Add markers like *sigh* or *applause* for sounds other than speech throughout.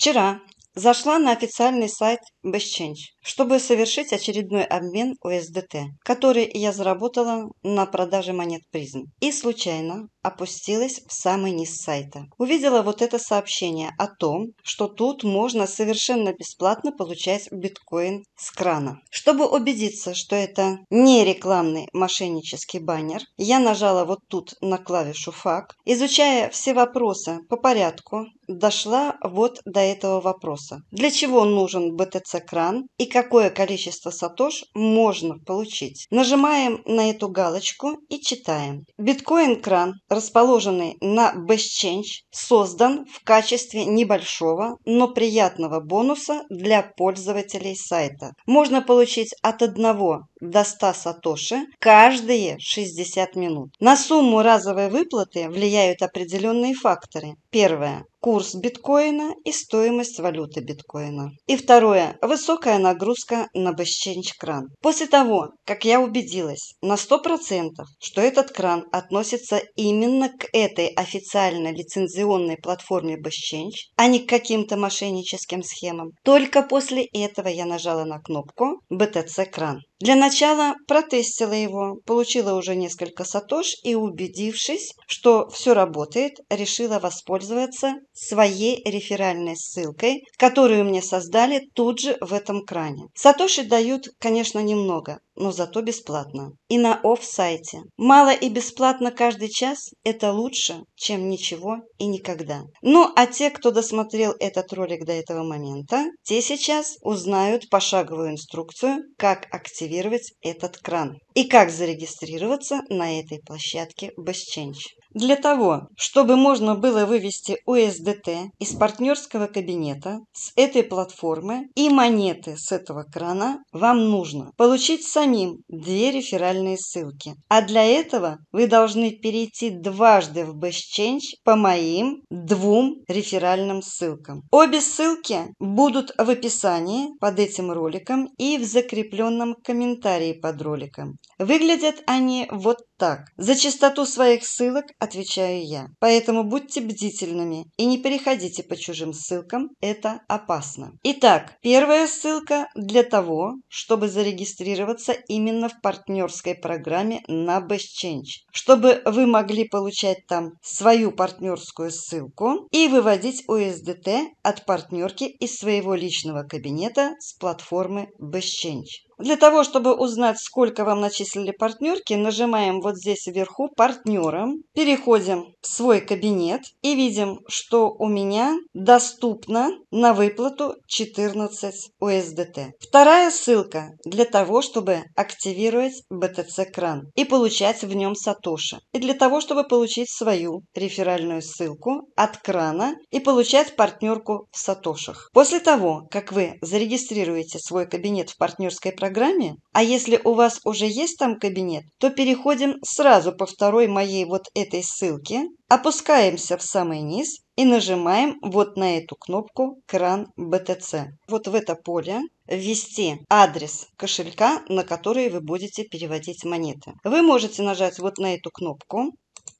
Вчера зашла на официальный сайт BestChange, чтобы совершить очередной обмен USDT, который я заработала на продаже монет призм. И случайно опустилась в самый низ сайта. Увидела вот это сообщение о том, что тут можно совершенно бесплатно получать биткоин с крана. Чтобы убедиться, что это не рекламный мошеннический баннер, я нажала вот тут на клавишу «Фак». Изучая все вопросы по порядку, дошла вот до этого вопроса. Для чего нужен бтц кран и какое количество сатош можно получить? Нажимаем на эту галочку и читаем. Биткоин-кран расположенный на Бэсченч, создан в качестве небольшого, но приятного бонуса для пользователей сайта. Можно получить от 1 до 100 сатоши каждые 60 минут. На сумму разовой выплаты влияют определенные факторы. Первое курс биткоина и стоимость валюты биткоина. И второе – высокая нагрузка на бэшченч кран. После того, как я убедилась на 100%, что этот кран относится именно к этой официально лицензионной платформе бэшченч, а не к каким-то мошенническим схемам, только после этого я нажала на кнопку «БТЦ кран». Для начала протестила его, получила уже несколько сатош и, убедившись, что все работает, решила воспользоваться своей реферальной ссылкой, которую мне создали тут же в этом кране. Сатоши дают, конечно, немного, но зато бесплатно. И на офсайте. Мало и бесплатно каждый час – это лучше, чем ничего и никогда. Ну, а те, кто досмотрел этот ролик до этого момента, те сейчас узнают пошаговую инструкцию, как активировать этот кран и как зарегистрироваться на этой площадке BestChange. Для того, чтобы можно было вывести ОСДТ из партнерского кабинета с этой платформы и монеты с этого крана, вам нужно получить самим две реферальные ссылки. А для этого вы должны перейти дважды в BestChange по моим двум реферальным ссылкам. Обе ссылки будут в описании под этим роликом и в закрепленном комментарии под роликом. Выглядят они вот так. За частоту своих ссылок отвечаю я. Поэтому будьте бдительными и не переходите по чужим ссылкам, это опасно. Итак, первая ссылка для того, чтобы зарегистрироваться именно в партнерской программе на BestChange, чтобы вы могли получать там свою партнерскую ссылку и выводить USDT от партнерки из своего личного кабинета с платформы BestChange. Для того, чтобы узнать, сколько вам начислили партнерки, нажимаем вот здесь вверху «Партнера». Переходим в свой кабинет и видим, что у меня доступно на выплату 14 USDT. Вторая ссылка для того, чтобы активировать BTC-кран и получать в нем сатоши. И для того, чтобы получить свою реферальную ссылку от крана и получать партнерку в сатошах. После того, как вы зарегистрируете свой кабинет в партнерской программе, программе, а если у вас уже есть там кабинет, то переходим сразу по второй моей вот этой ссылке, опускаемся в самый низ и нажимаем вот на эту кнопку «Кран БТЦ». Вот в это поле ввести адрес кошелька, на который вы будете переводить монеты. Вы можете нажать вот на эту кнопку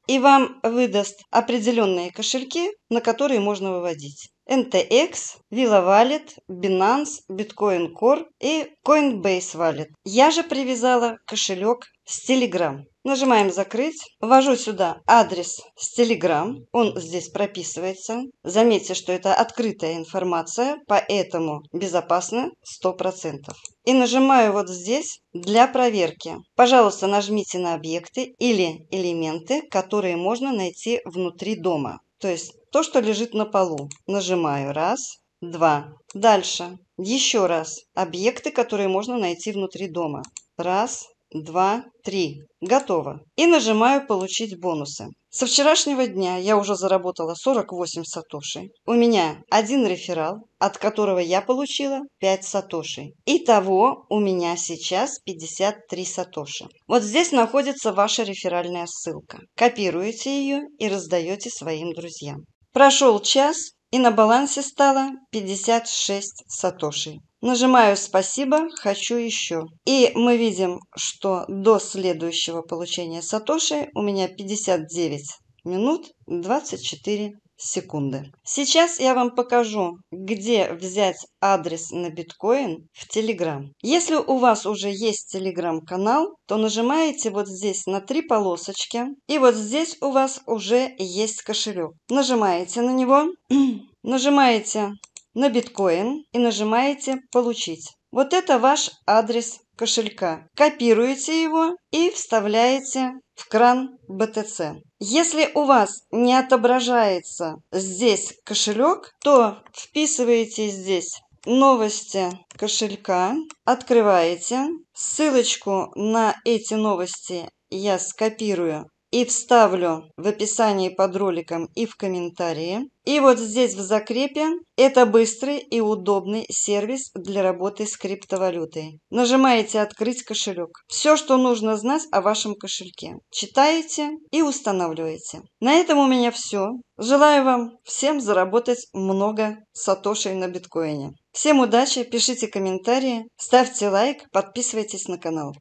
и вам выдаст определенные кошельки, на которые можно выводить. NTX, Villa Wallet, Binance, Bitcoin Core и Coinbase Wallet. Я же привязала кошелек с Telegram. Нажимаем «Закрыть». Ввожу сюда адрес с Telegram. Он здесь прописывается. Заметьте, что это открытая информация, поэтому безопасно 100%. И нажимаю вот здесь «Для проверки». Пожалуйста, нажмите на объекты или элементы, которые можно найти внутри дома. То есть то, что лежит на полу. Нажимаю раз, два. Дальше. Еще раз. Объекты, которые можно найти внутри дома. Раз, два, три. Готово. И нажимаю «Получить бонусы». Со вчерашнего дня я уже заработала 48 сатоши. У меня один реферал, от которого я получила 5 сатоши. Итого у меня сейчас 53 сатоши. Вот здесь находится ваша реферальная ссылка. Копируете ее и раздаете своим друзьям. Прошел час, и на балансе стало 56 сатоши. Нажимаю «Спасибо», «Хочу еще». И мы видим, что до следующего получения Сатоши у меня 59 минут 24 секунды. Сейчас я вам покажу, где взять адрес на биткоин в Телеграм. Если у вас уже есть телеграм канал то нажимаете вот здесь на три полосочки, и вот здесь у вас уже есть кошелек. Нажимаете на него, *clears throat* нажимаете на биткоин и нажимаете «Получить». Вот это ваш адрес кошелька. Копируете его и вставляете в кран BTC. Если у вас не отображается здесь кошелек, то вписываете здесь новости кошелька, открываете. Ссылочку на эти новости я скопирую и вставлю в описании под роликом и в комментарии. И вот здесь в закрепе это быстрый и удобный сервис для работы с криптовалютой. Нажимаете «Открыть кошелек». Все, что нужно знать о вашем кошельке. Читаете и устанавливаете. На этом у меня все. Желаю вам всем заработать много сатошей на биткоине. Всем удачи, пишите комментарии, ставьте лайк, подписывайтесь на канал.